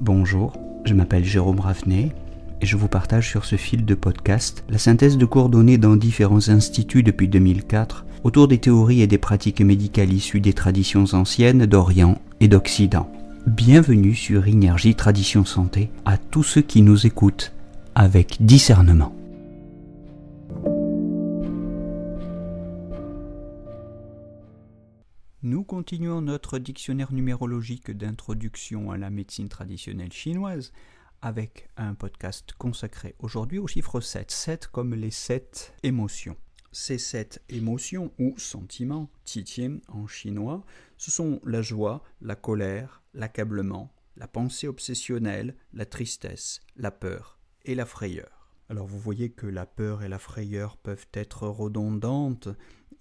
Bonjour, je m'appelle Jérôme Ravenet et je vous partage sur ce fil de podcast la synthèse de cours dans différents instituts depuis 2004 autour des théories et des pratiques médicales issues des traditions anciennes d'Orient et d'Occident. Bienvenue sur Inergie Tradition Santé à tous ceux qui nous écoutent avec discernement. continuons notre dictionnaire numérologique d'introduction à la médecine traditionnelle chinoise avec un podcast consacré aujourd'hui au chiffre 7, 7 comme les 7 émotions. Ces 7 émotions ou sentiments, titien en chinois, ce sont la joie, la colère, l'accablement, la pensée obsessionnelle, la tristesse, la peur et la frayeur. Alors vous voyez que la peur et la frayeur peuvent être redondantes,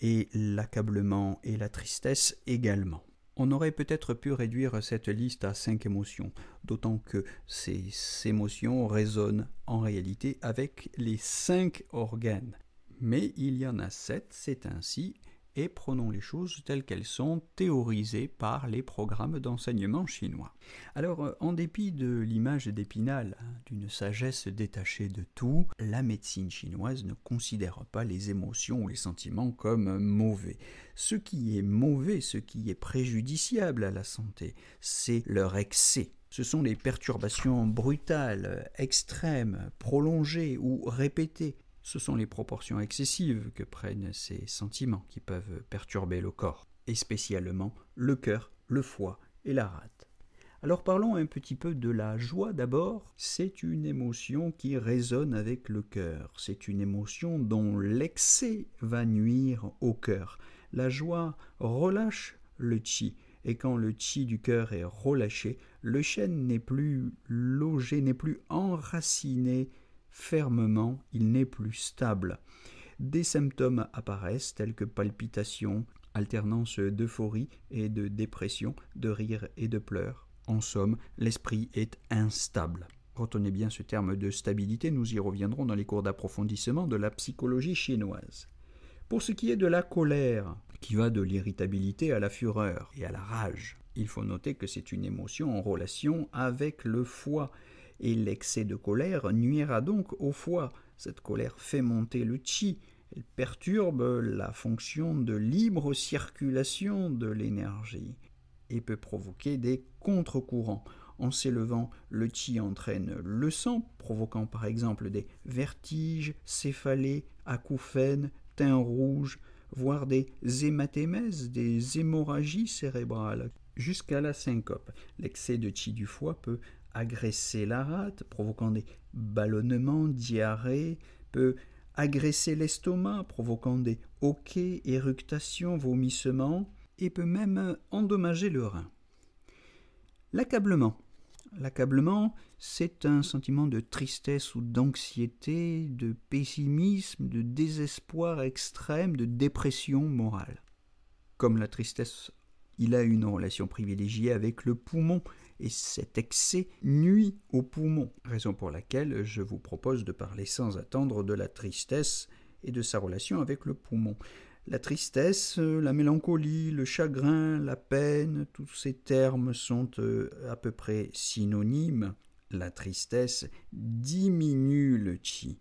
et l'accablement et la tristesse également. On aurait peut-être pu réduire cette liste à cinq émotions, d'autant que ces émotions résonnent en réalité avec les cinq organes. Mais il y en a sept, c'est ainsi et prenons les choses telles qu'elles sont théorisées par les programmes d'enseignement chinois. Alors, euh, en dépit de l'image d'Épinal, hein, d'une sagesse détachée de tout, la médecine chinoise ne considère pas les émotions ou les sentiments comme mauvais. Ce qui est mauvais, ce qui est préjudiciable à la santé, c'est leur excès. Ce sont les perturbations brutales, extrêmes, prolongées ou répétées ce sont les proportions excessives que prennent ces sentiments qui peuvent perturber le corps, et spécialement le cœur, le foie et la rate. Alors parlons un petit peu de la joie d'abord. C'est une émotion qui résonne avec le cœur, c'est une émotion dont l'excès va nuire au cœur. La joie relâche le chi, et quand le chi du cœur est relâché, le chêne n'est plus logé, n'est plus enraciné fermement, il n'est plus stable. Des symptômes apparaissent tels que palpitations, alternance d'euphorie et de dépression, de rire et de pleurs. En somme, l'esprit est instable. Retenez bien ce terme de stabilité, nous y reviendrons dans les cours d'approfondissement de la psychologie chinoise. Pour ce qui est de la colère, qui va de l'irritabilité à la fureur et à la rage, il faut noter que c'est une émotion en relation avec le foie et l'excès de colère nuira donc au foie. Cette colère fait monter le chi, elle perturbe la fonction de libre circulation de l'énergie et peut provoquer des contre-courants. En s'élevant, le chi entraîne le sang, provoquant par exemple des vertiges, céphalées, acouphènes, teint rouge, voire des hématémèses, des hémorragies cérébrales, jusqu'à la syncope. L'excès de chi du foie peut agresser la rate, provoquant des ballonnements, diarrhées, peut agresser l'estomac, provoquant des hoquets, éructations, vomissements, et peut même endommager le rein. L'accablement. L'accablement, c'est un sentiment de tristesse ou d'anxiété, de pessimisme, de désespoir extrême, de dépression morale. Comme la tristesse, il a une relation privilégiée avec le poumon, et cet excès nuit au poumon, raison pour laquelle je vous propose de parler sans attendre de la tristesse et de sa relation avec le poumon. La tristesse, euh, la mélancolie, le chagrin, la peine, tous ces termes sont euh, à peu près synonymes. La tristesse diminue le chi.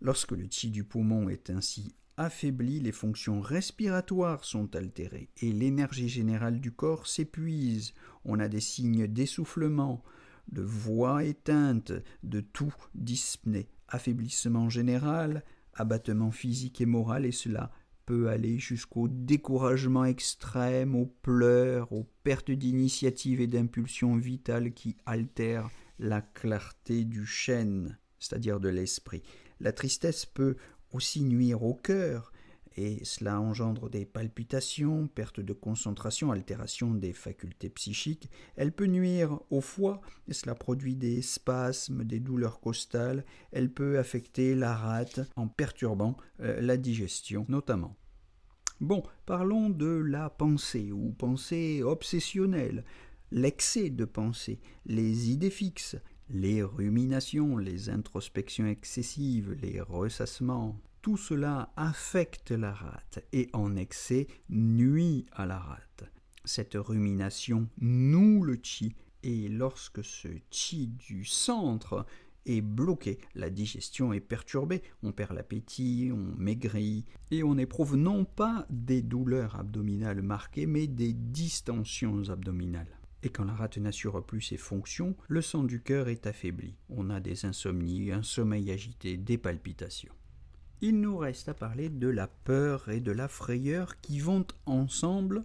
Lorsque le chi du poumon est ainsi affaiblie, les fonctions respiratoires sont altérées et l'énergie générale du corps s'épuise. On a des signes d'essoufflement, de voix éteinte, de tout dyspnée, affaiblissement général, abattement physique et moral, et cela peut aller jusqu'au découragement extrême, aux pleurs, aux pertes d'initiative et d'impulsion vitale qui altèrent la clarté du chêne, c'est-à-dire de l'esprit. La tristesse peut aussi nuire au cœur, et cela engendre des palpitations, perte de concentration, altération des facultés psychiques. Elle peut nuire au foie, et cela produit des spasmes, des douleurs costales. Elle peut affecter la rate en perturbant euh, la digestion notamment. Bon, parlons de la pensée ou pensée obsessionnelle, l'excès de pensée, les idées fixes, les ruminations, les introspections excessives, les ressassements, tout cela affecte la rate et en excès nuit à la rate. Cette rumination noue le chi et lorsque ce chi du centre est bloqué, la digestion est perturbée, on perd l'appétit, on maigrit, et on éprouve non pas des douleurs abdominales marquées, mais des distensions abdominales. Et quand la rate n'assure plus ses fonctions, le sang du cœur est affaibli. On a des insomnies, un sommeil agité, des palpitations. Il nous reste à parler de la peur et de la frayeur qui vont ensemble.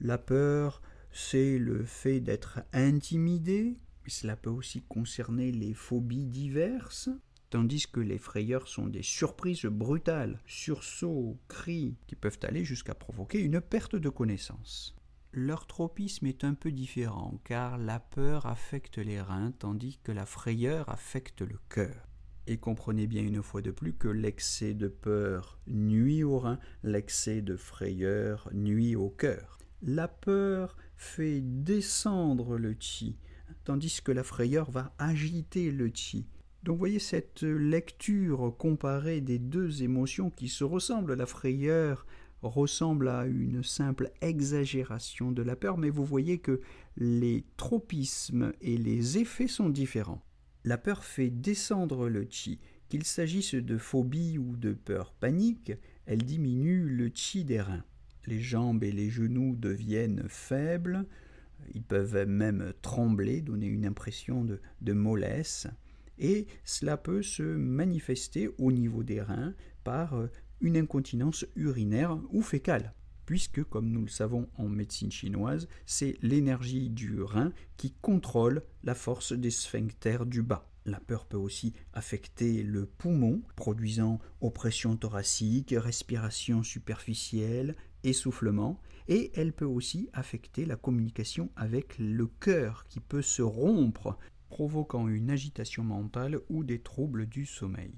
La peur, c'est le fait d'être intimidé. Cela peut aussi concerner les phobies diverses tandis que les frayeurs sont des surprises brutales, sursauts, cris, qui peuvent aller jusqu'à provoquer une perte de connaissance. Leur tropisme est un peu différent car la peur affecte les reins tandis que la frayeur affecte le cœur. Et comprenez bien une fois de plus que l'excès de peur nuit aux reins, l'excès de frayeur nuit au cœur. La peur fait descendre le chi, tandis que la frayeur va agiter le chi. Donc voyez cette lecture comparée des deux émotions qui se ressemblent, la frayeur ressemble à une simple exagération de la peur, mais vous voyez que les tropismes et les effets sont différents. La peur fait descendre le chi. Qu'il s'agisse de phobie ou de peur panique, elle diminue le chi des reins. Les jambes et les genoux deviennent faibles, ils peuvent même trembler, donner une impression de, de mollesse, et cela peut se manifester au niveau des reins par euh, une incontinence urinaire ou fécale, puisque, comme nous le savons en médecine chinoise, c'est l'énergie du rein qui contrôle la force des sphincters du bas. La peur peut aussi affecter le poumon, produisant oppression thoracique, respiration superficielle, essoufflement, et elle peut aussi affecter la communication avec le cœur qui peut se rompre, provoquant une agitation mentale ou des troubles du sommeil.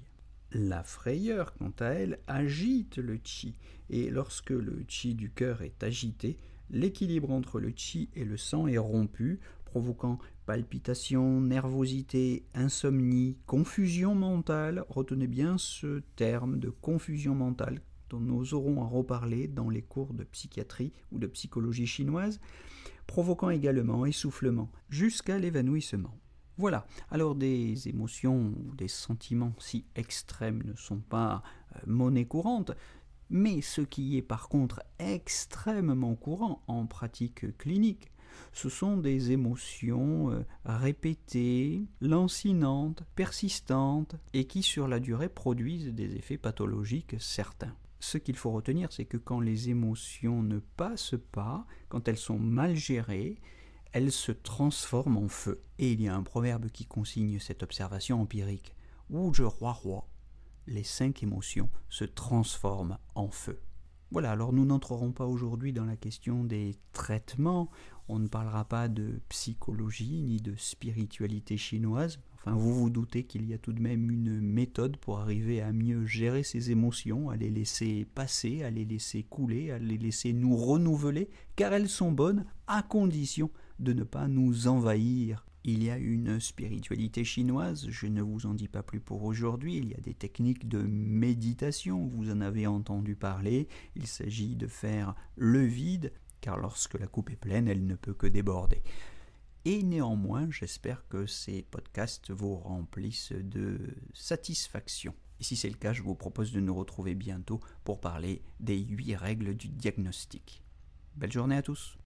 La frayeur, quant à elle, agite le chi, et lorsque le chi du cœur est agité, l'équilibre entre le chi et le sang est rompu, provoquant palpitations, nervosité, insomnie, confusion mentale. Retenez bien ce terme de confusion mentale dont nous aurons à reparler dans les cours de psychiatrie ou de psychologie chinoise, provoquant également essoufflement jusqu'à l'évanouissement. Voilà, alors des émotions ou des sentiments si extrêmes ne sont pas euh, monnaie courante, mais ce qui est par contre extrêmement courant en pratique clinique, ce sont des émotions euh, répétées, lancinantes, persistantes, et qui sur la durée produisent des effets pathologiques certains. Ce qu'il faut retenir, c'est que quand les émotions ne passent pas, quand elles sont mal gérées, elle se transforme en feu. Et il y a un proverbe qui consigne cette observation empirique. je roi roi, les cinq émotions se transforment en feu. Voilà, alors nous n'entrerons pas aujourd'hui dans la question des traitements, on ne parlera pas de psychologie ni de spiritualité chinoise, enfin vous vous doutez qu'il y a tout de même une méthode pour arriver à mieux gérer ses émotions, à les laisser passer, à les laisser couler, à les laisser nous renouveler, car elles sont bonnes à condition de ne pas nous envahir. Il y a une spiritualité chinoise, je ne vous en dis pas plus pour aujourd'hui, il y a des techniques de méditation, vous en avez entendu parler, il s'agit de faire le vide, car lorsque la coupe est pleine, elle ne peut que déborder. Et néanmoins, j'espère que ces podcasts vous remplissent de satisfaction. Et si c'est le cas, je vous propose de nous retrouver bientôt pour parler des huit règles du diagnostic. Belle journée à tous